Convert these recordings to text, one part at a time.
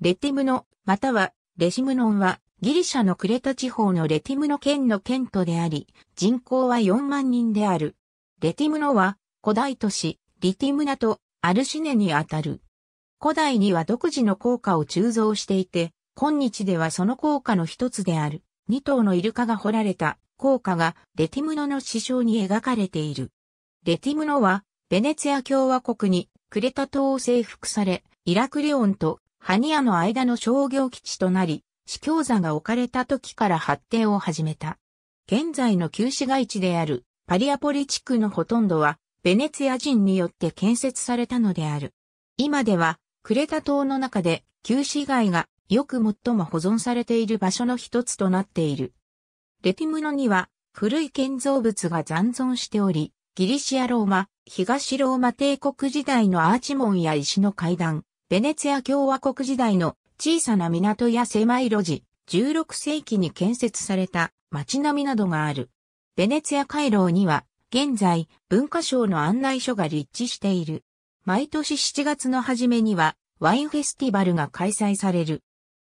レティムノ、またはレシムノンはギリシャのクレタ地方のレティムノ県の県都であり、人口は4万人である。レティムノは古代都市、リティムナとアルシネにあたる。古代には独自の効果を鋳造していて、今日ではその効果の一つである、2頭のイルカが掘られた効果がレティムノの師匠に描かれている。レティムノは、ベネツィア共和国にクレタ島を征服され、イラクレオンとニアの間の商業基地となり、市教座が置かれた時から発展を始めた。現在の旧市街地であるパリアポリ地区のほとんどはベネツィア人によって建設されたのである。今ではクレタ島の中で旧市街がよく最も保存されている場所の一つとなっている。レピムノには古い建造物が残存しており、ギリシアローマ、東ローマ帝国時代のアーチ門や石の階段、ベネツィア共和国時代の小さな港や狭い路地、16世紀に建設された街並みなどがある。ベネツィア回廊には、現在、文化省の案内所が立地している。毎年7月の初めには、ワインフェスティバルが開催される。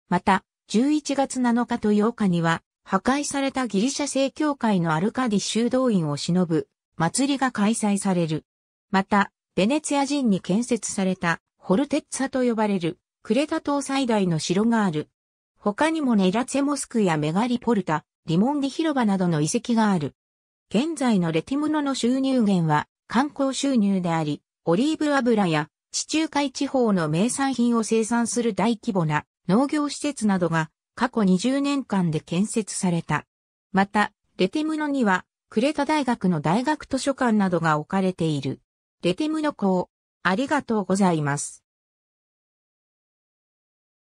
また、11月7日と8日には、破壊されたギリシャ正教会のアルカディ修道院を忍ぶ、祭りが開催される。また、ベネツィア人に建設されたホルテッツァと呼ばれる、クレタ島最大の城がある。他にもネラツェモスクやメガリポルタ、リモンディ広場などの遺跡がある。現在のレティムノの収入源は観光収入であり、オリーブ油や地中海地方の名産品を生産する大規模な農業施設などが過去20年間で建設された。また、レテムノにはクレタ大学の大学図書館などが置かれている。レテムノ港、ありがとうございます。